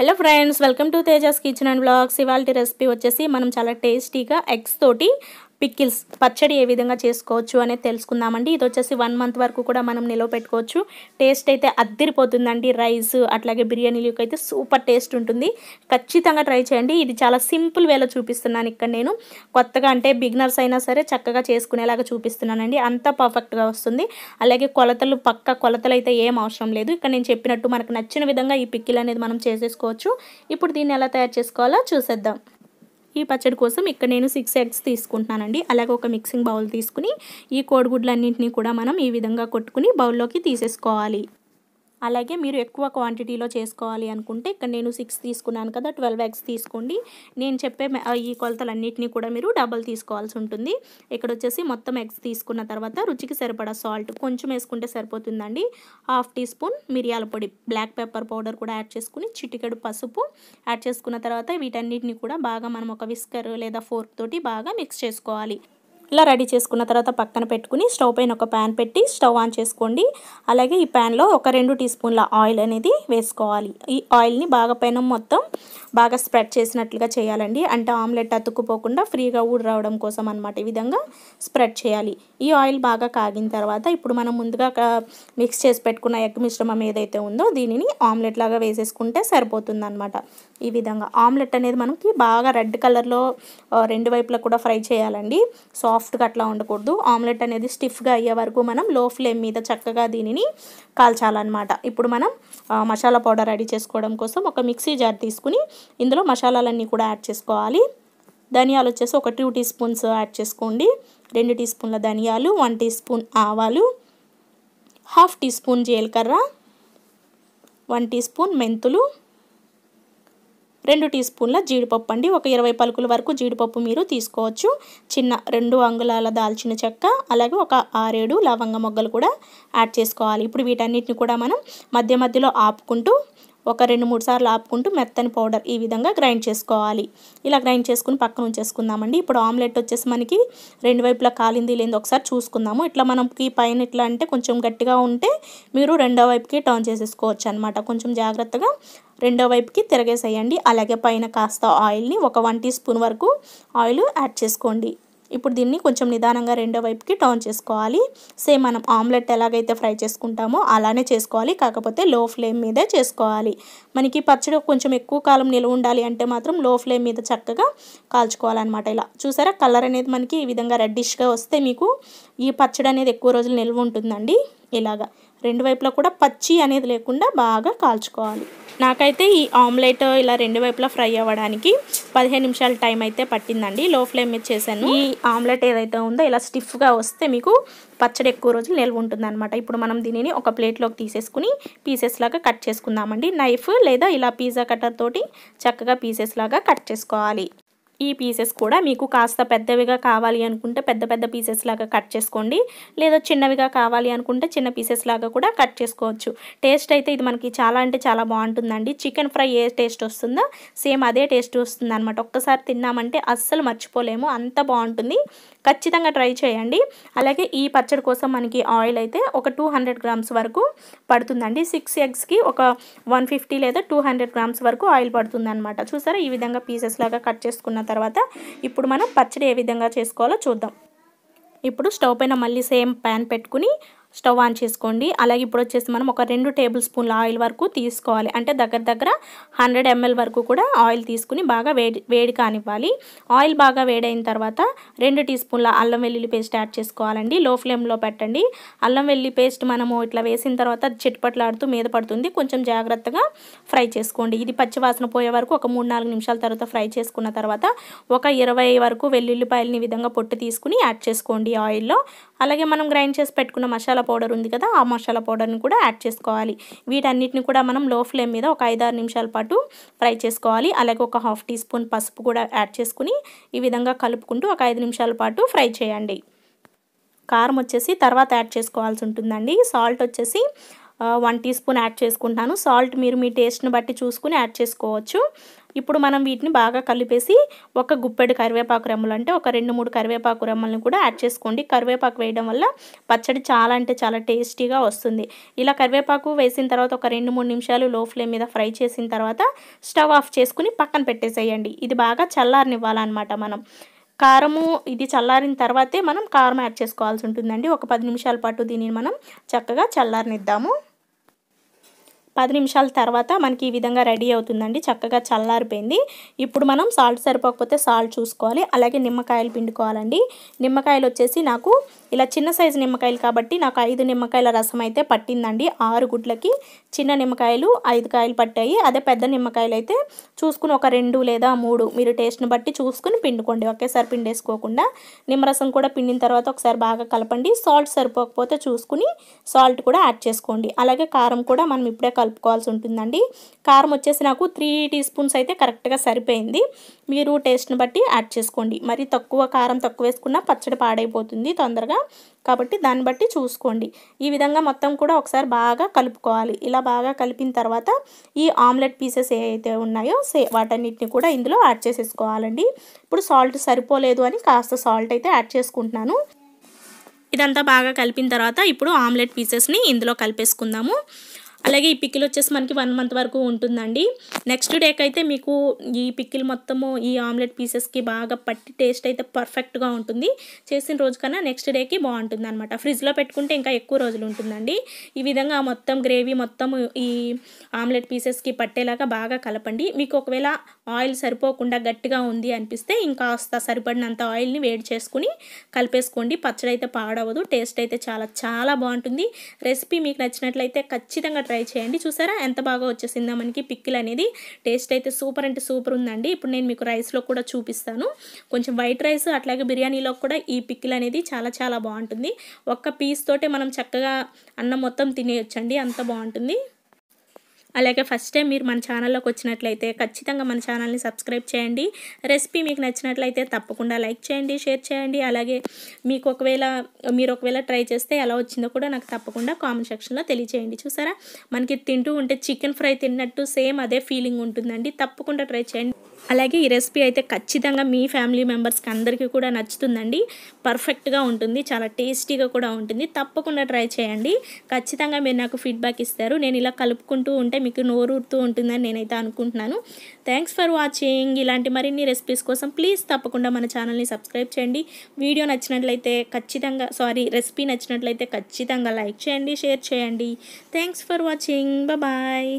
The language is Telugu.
hello friends welcome to Tejas kitchen and blogs ఇవాళ రెసిపీ వచ్చేసి మనం చాలా టేస్టీగా ఎగ్స్ తోటి పిక్కిల్స్ పచ్చడి ఏ విధంగా చేసుకోవచ్చు అనేది తెలుసుకుందామండి ఇది వచ్చేసి వన్ మంత్ వరకు కూడా మనం నిలవ పెట్టుకోవచ్చు టేస్ట్ అయితే అద్దరిపోతుందండి రైస్ అట్లాగే బిర్యానీలు అయితే సూపర్ టేస్ట్ ఉంటుంది ఖచ్చితంగా ట్రై చేయండి ఇది చాలా సింపుల్ వేలో చూపిస్తున్నాను ఇక్కడ నేను కొత్తగా అంటే బిగినర్స్ అయినా సరే చక్కగా చేసుకునేలాగా చూపిస్తున్నానండి అంతా పర్ఫెక్ట్గా వస్తుంది అలాగే కొలతలు పక్క కొలతలు అయితే ఏం అవసరం లేదు ఇక్కడ నేను చెప్పినట్టు మనకు నచ్చిన విధంగా ఈ పిక్కిల్ అనేది మనం చేసేసుకోవచ్చు ఇప్పుడు దీన్ని ఎలా తయారు చేసుకోవాలో చూసేద్దాం ఈ పచ్చడి కోసం ఇక్కడ నేను సిక్స్ ఎగ్స్ తీసుకుంటున్నానండి అలాగే ఒక మిక్సింగ్ బౌల్ తీసుకుని ఈ కోడిగుడ్లన్నింటినీ కూడా మనం ఈ విధంగా కొట్టుకుని బౌల్లోకి తీసేసుకోవాలి అలాగే మీరు ఎక్కువ క్వాంటిటీలో చేసుకోవాలి అనుకుంటే ఇక్కడ నేను సిక్స్ తీసుకున్నాను కదా ట్వెల్వ్ ఎగ్స్ తీసుకోండి నేను చెప్పే ఈ కొలతలన్నింటినీ కూడా మీరు డబల్ తీసుకోవాల్సి ఉంటుంది ఇక్కడ వచ్చేసి మొత్తం ఎగ్స్ తీసుకున్న తర్వాత రుచికి సరిపడా సాల్ట్ కొంచెం వేసుకుంటే సరిపోతుందండి హాఫ్ టీ స్పూన్ మిరియాల పొడి బ్లాక్ పెప్పర్ పౌడర్ కూడా యాడ్ చేసుకుని చిటికెడు పసుపు యాడ్ చేసుకున్న తర్వాత వీటన్నిటిని కూడా బాగా మనం ఒక విస్కర్ లేదా ఫోర్క్ తోటి బాగా మిక్స్ చేసుకోవాలి ఇలా రెడీ చేసుకున్న తర్వాత పక్కన పెట్టుకుని స్టవ్ పైన ఒక ప్యాన్ పెట్టి స్టవ్ ఆన్ చేసుకోండి అలాగే ఈ ప్యాన్లో ఒక రెండు టీ స్పూన్ల ఆయిల్ అనేది వేసుకోవాలి ఈ ఆయిల్ని బాగా పైన మొత్తం బాగా స్ప్రెడ్ చేసినట్లుగా చేయాలండి అంటే ఆమ్లెట్ అతుక్కుపోకుండా ఫ్రీగా ఊడి రావడం కోసం అనమాట ఈ విధంగా స్ప్రెడ్ చేయాలి ఈ ఆయిల్ బాగా కాగిన తర్వాత ఇప్పుడు మనం ముందుగా మిక్స్ చేసి పెట్టుకున్న ఎగ్ మిశ్రమం ఏదైతే ఉందో దీనిని ఆమ్లెట్ లాగా వేసేసుకుంటే సరిపోతుంది అనమాట ఈ విధంగా ఆమ్లెట్ అనేది మనకి బాగా రెడ్ కలర్లో రెండు వైపులా కూడా ఫ్రై చేయాలండి సాఫ్ట్గా అట్లా ఉండకూడదు ఆమ్లెట్ అనేది స్టిఫ్గా అయ్యే వరకు మనం లో ఫ్లేమ్ మీద చక్కగా దీనిని కాల్చాలన్నమాట ఇప్పుడు మనం మసాలా పౌడర్ రెడీ చేసుకోవడం కోసం ఒక మిక్సీ జార్ తీసుకుని ఇందులో మసాలాలన్నీ కూడా యాడ్ చేసుకోవాలి ధనియాలు వచ్చేసి ఒక టూ టీ స్పూన్స్ యాడ్ చేసుకోండి రెండు టీ స్పూన్ల ధనియాలు వన్ టీ స్పూన్ ఆవాలు హాఫ్ టీ స్పూన్ జీలకర్ర వన్ టీ స్పూన్ మెంతులు రెండు టీ స్పూన్ల జీడిపప్పు అండి ఒక ఇరవై పలుకుల వరకు జీడిపప్పు మీరు తీసుకోవచ్చు చిన్న రెండు అంగుళాల దాల్చిన చెక్క అలాగే ఒక ఆరేడు లవంగ మొగ్గలు కూడా యాడ్ చేసుకోవాలి ఇప్పుడు వీటన్నిటిని కూడా మనం మధ్య మధ్యలో ఆపుకుంటూ ఒక రెండు మూడు సార్లు ఆపుకుంటూ మెత్తని పౌడర్ ఈ విధంగా గ్రైండ్ చేసుకోవాలి ఇలా గ్రైండ్ చేసుకుని పక్కన ఉంచేసుకుందామండి ఇప్పుడు ఆమ్లెట్ వచ్చేసి మనకి రెండు వైపులా కాలింది లేదు ఒకసారి చూసుకుందాము ఇట్లా మనకి పైన ఇట్లా అంటే కొంచెం గట్టిగా ఉంటే మీరు రెండో వైపుకి టర్న్ చేసేసుకోవచ్చు అనమాట కొంచెం జాగ్రత్తగా రెండో వైపుకి తిరగేసేయండి అలాగే పైన కాస్త ఆయిల్ని ఒక వన్ టీ స్పూన్ వరకు ఆయిల్ యాడ్ చేసుకోండి ఇప్పుడు దీన్ని కొంచెం నిదానంగా రెండో వైపుకి టర్న్ చేసుకోవాలి సేమ్ మనం ఆమ్లెట్ ఎలాగైతే ఫ్రై చేసుకుంటామో అలానే చేసుకోవాలి కాకపోతే లో ఫ్లేమ్ మీదే చేసుకోవాలి మనకి పచ్చడి కొంచెం ఎక్కువ కాలం నిలువ ఉండాలి అంటే మాత్రం లో ఫ్లేమ్ మీద చక్కగా కాల్చుకోవాలన్నమాట ఇలా చూసారా కలర్ అనేది మనకి ఈ విధంగా రెడ్డిష్గా వస్తే మీకు ఈ పచ్చడి అనేది ఎక్కువ రోజులు నిల్వ ఉంటుందండి ఇలాగా రెండు వైపులా కూడా పచ్చి అనేది లేకుండా బాగా కాల్చుకోవాలి నాకైతే ఈ ఆమ్లెట్ ఇలా రెండు వైపులా ఫ్రై అవ్వడానికి పదిహేను నిమిషాల టైం అయితే పట్టిందండి లో ఫ్లేమ్ మీద చేశాను ఈ ఆమ్లెట్ ఏదైతే ఉందో ఇలా స్టిఫ్గా వస్తే మీకు పచ్చడి ఎక్కువ రోజులు నిల్వ ఉంటుందన్నమాట ఇప్పుడు మనం దీనిని ఒక ప్లేట్లోకి తీసేసుకుని పీసెస్ లాగా కట్ చేసుకుందామండి నైఫ్ లేదా ఇలా పిజ్జా కట్టర్ తోటి చక్కగా పీసెస్ లాగా కట్ చేసుకోవాలి ఈ పీసెస్ కూడా మీకు కాస్త పెద్దవిగా కావాలి అనుకుంటే పెద్ద పెద్ద పీసెస్ లాగా కట్ చేసుకోండి లేదా చిన్నవిగా కావాలి అనుకుంటే చిన్న పీసెస్ లాగా కూడా కట్ చేసుకోవచ్చు టేస్ట్ అయితే ఇది మనకి చాలా అంటే చాలా బాగుంటుందండి చికెన్ ఫ్రై ఏ టేస్ట్ వస్తుందో సేమ్ అదే టేస్ట్ వస్తుంది అనమాట ఒక్కసారి తిన్నామంటే అస్సలు మర్చిపోలేము అంత బాగుంటుంది ఖచ్చితంగా ట్రై చేయండి అలాగే ఈ పచ్చడి కోసం మనకి ఆయిల్ అయితే ఒక టూ హండ్రెడ్ గ్రామ్స్ వరకు పడుతుందండి సిక్స్ ఎగ్స్కి ఒక వన్ ఫిఫ్టీ లేదా టూ హండ్రెడ్ గ్రామ్స్ వరకు ఆయిల్ పడుతుంది అనమాట చూసారా ఈ విధంగా పీసెస్ లాగా కట్ చేసుకున్న తర్వాత ఇప్పుడు మనం పచ్చడి ఏ విధంగా చేసుకోవాలో చూద్దాం ఇప్పుడు స్టవ్ పైన మళ్ళీ సేమ్ ప్యాన్ పెట్టుకుని స్టవ్ ఆన్ చేసుకోండి అలాగే ఇప్పుడు వచ్చేసి మనం ఒక రెండు టేబుల్ స్పూన్ల ఆయిల్ వరకు తీసుకోవాలి అంటే దగ్గర దగ్గర హండ్రెడ్ ఎంఎల్ వరకు కూడా ఆయిల్ తీసుకుని బాగా వేడి వేడి కానివ్వాలి ఆయిల్ బాగా వేడైన తర్వాత రెండు టీ స్పూన్ల అల్లం వెల్లుల్లి పేస్ట్ యాడ్ చేసుకోవాలండి లో ఫ్లేమ్లో పెట్టండి అల్లం వెల్లుల్లి పేస్ట్ మనము ఇట్లా వేసిన తర్వాత చిట్పట్లాడుతూ మీద పడుతుంది కొంచెం జాగ్రత్తగా ఫ్రై చేసుకోండి ఇది పచ్చివాసన పోయే వరకు ఒక మూడు నాలుగు నిమిషాల తర్వాత ఫ్రై చేసుకున్న తర్వాత ఒక ఇరవై వరకు వెల్లుల్లిపాయలని విధంగా పొట్టు తీసుకుని యాడ్ చేసుకోండి ఆయిల్లో అలాగే మనం గ్రైండ్ చేసి పెట్టుకున్న మసాలా పౌడర్ ఉంది కదా ఆ మసాలా పౌడర్ని కూడా యాడ్ చేసుకోవాలి వీటన్నిటిని కూడా మనం లో ఫ్లేమ్ మీద ఒక ఐదారు నిమిషాల పాటు ఫ్రై చేసుకోవాలి అలాగే ఒక హాఫ్ టీ స్పూన్ పసుపు కూడా యాడ్ చేసుకుని ఈ విధంగా కలుపుకుంటూ ఒక ఐదు నిమిషాల పాటు ఫ్రై చేయండి కారం వచ్చేసి తర్వాత యాడ్ చేసుకోవాల్సి ఉంటుందండి సాల్ట్ వచ్చేసి వన్ టీ స్పూన్ యాడ్ చేసుకుంటాను సాల్ట్ మీరు మీ టేస్ట్ని బట్టి చూసుకుని యాడ్ చేసుకోవచ్చు ఇప్పుడు మనం వీటిని బాగా కలిపేసి ఒక గుప్పెడు కరివేపాకు రెమ్మలు అంటే ఒక రెండు మూడు కరివేపాకు రెమ్మలను కూడా యాడ్ చేసుకోండి కరివేపాకు వేయడం వల్ల పచ్చడి చాలా అంటే చాలా టేస్టీగా వస్తుంది ఇలా కరివేపాకు వేసిన తర్వాత ఒక రెండు మూడు నిమిషాలు లో ఫ్లేమ్ మీద ఫ్రై చేసిన తర్వాత స్టవ్ ఆఫ్ చేసుకుని పక్కన పెట్టేసేయండి ఇది బాగా చల్లారనివ్వాలన్నమాట మనం కారము ఇది చల్లారిన తర్వాతే మనం కారం యాడ్ చేసుకోవాల్సి ఉంటుందండి ఒక పది నిమిషాల పాటు దీనిని మనం చక్కగా చల్లారనిద్దాము పది నిమిషాల తర్వాత మనకి ఈ విధంగా రెడీ అవుతుందండి చక్కగా చల్లారిపోయింది ఇప్పుడు మనం సాల్ట్ సరిపోకపోతే సాల్ట్ చూసుకోవాలి అలాగే నిమ్మకాయలు పిండుకోవాలండి నిమ్మకాయలు వచ్చేసి నాకు ఇలా చిన్న సైజు నిమ్మకాయలు కాబట్టి నాకు ఐదు నిమ్మకాయల రసం అయితే పట్టిందండి ఆరు గుడ్లకి చిన్న నిమ్మకాయలు ఐదు కాయలు పట్టాయి అదే పెద్ద నిమ్మకాయలు అయితే చూసుకుని ఒక రెండు లేదా మూడు మీరు టేస్ట్ని బట్టి చూసుకుని పిండుకోండి ఒకేసారి పిండేసుకోకుండా నిమ్మరసం కూడా పిండిన తర్వాత ఒకసారి బాగా కలపండి సాల్ట్ సరిపోకపోతే చూసుకుని సాల్ట్ కూడా యాడ్ చేసుకోండి అలాగే కారం కూడా మనం ఇప్పుడే కలుపుకోవాల్సి ఉంటుందండి కారం వచ్చేసి నాకు త్రీ టీ స్పూన్స్ అయితే కరెక్ట్గా సరిపోయింది మీరు టేస్ట్ని బట్టి యాడ్ చేసుకోండి మరి తక్కువ కారం తక్కువ వేసుకున్నా పచ్చడి పాడైపోతుంది తొందరగా కదా కాబట్టి దాన్ని బట్టి చూసుకోండి ఈ విధంగా మొత్తం కూడా ఒకసారి బాగా కలుపుకోవాలి ఇలా బాగా కలిపిన తర్వాత ఈ ఆమ్లెట్ పీసెస్ ఏవైతే ఉన్నాయో సే వాటన్నిటిని కూడా ఇందులో యాడ్ చేసేసుకోవాలండి ఇప్పుడు సాల్ట్ సరిపోలేదు అని కాస్త సాల్ట్ అయితే యాడ్ చేసుకుంటున్నాను ఇదంతా బాగా కలిపిన తర్వాత ఇప్పుడు ఆమ్లెట్ పీసెస్ని ఇందులో కలిపేసుకుందాము అలాగే ఈ పిక్కిల్ వచ్చేసి మనకి వన్ మంత్ వరకు ఉంటుందండి నెక్స్ట్ డేకి అయితే మీకు ఈ పిక్కిల్ మొత్తము ఈ ఆమ్లెట్ పీసెస్కి బాగా పట్టి టేస్ట్ అయితే పర్ఫెక్ట్గా ఉంటుంది చేసిన రోజు కన్నా నెక్స్ట్ డేకి బాగుంటుంది అనమాట ఫ్రిడ్జ్లో పెట్టుకుంటే ఇంకా ఎక్కువ రోజులు ఉంటుందండి ఈ విధంగా మొత్తం గ్రేవీ మొత్తం ఈ ఆమ్లెట్ పీసెస్కి పట్టేలాగా బాగా కలపండి మీకు ఒకవేళ ఆయిల్ సరిపోకుండా గట్టిగా ఉంది అనిపిస్తే ఇంకా కాస్త సరిపడినంత ఆయిల్ని వేడి చేసుకుని కలిపేసుకోండి పచ్చడి అయితే పాడవదు టేస్ట్ అయితే చాలా చాలా బాగుంటుంది రెసిపీ మీకు నచ్చినట్లయితే ఖచ్చితంగా ట్రై చేయండి చూసారా ఎంత బాగా వచ్చేసిందా మనకి పిక్కిల్ అనేది టేస్ట్ అయితే సూపర్ అంటే సూపర్ ఉందండి ఇప్పుడు నేను మీకు రైస్లో కూడా చూపిస్తాను కొంచెం వైట్ రైస్ అట్లాగే బిర్యానీలో కూడా ఈ పిక్కిల్ అనేది చాలా చాలా బాగుంటుంది ఒక్క పీస్ తోటే మనం చక్కగా అన్నం మొత్తం తినేయొచ్చండి అంత బాగుంటుంది అలాగే ఫస్ట్ టైం మీరు మన ఛానల్లోకి వచ్చినట్లయితే ఖచ్చితంగా మన ఛానల్ని సబ్స్క్రైబ్ చేయండి రెసిపీ మీకు నచ్చినట్లయితే తప్పకుండా లైక్ చేయండి షేర్ చేయండి అలాగే మీకు ఒకవేళ మీరు ఒకవేళ ట్రై చేస్తే ఎలా వచ్చిందో కూడా నాకు తప్పకుండా కామెంట్ సెక్షన్లో తెలియచేయండి చూసారా మనకి తింటూ ఉంటే చికెన్ ఫ్రై తిన్నట్టు సేమ్ అదే ఫీలింగ్ ఉంటుందండి తప్పకుండా ట్రై చేయండి అలాగే ఈ రెసిపీ అయితే ఖచ్చితంగా మీ ఫ్యామిలీ మెంబర్స్కి అందరికీ కూడా నచ్చుతుందండి పర్ఫెక్ట్గా ఉంటుంది చాలా టేస్టీగా కూడా ఉంటుంది తప్పకుండా ట్రై చేయండి ఖచ్చితంగా మీరు నాకు ఫీడ్బ్యాక్ ఇస్తారు నేను ఇలా కలుపుకుంటూ ఉంటే మీకు నోరూరుతూ ఉంటుందని నేనైతే అనుకుంటున్నాను థ్యాంక్స్ ఫర్ వాచింగ్ ఇలాంటి మరిన్ని రెసిపీస్ కోసం ప్లీజ్ తప్పకుండా మన ఛానల్ని సబ్స్క్రైబ్ చేయండి వీడియో నచ్చినట్లయితే ఖచ్చితంగా సారీ రెసిపీ నచ్చినట్లయితే ఖచ్చితంగా లైక్ చేయండి షేర్ చేయండి థ్యాంక్స్ ఫర్ వాచింగ్ బాయ్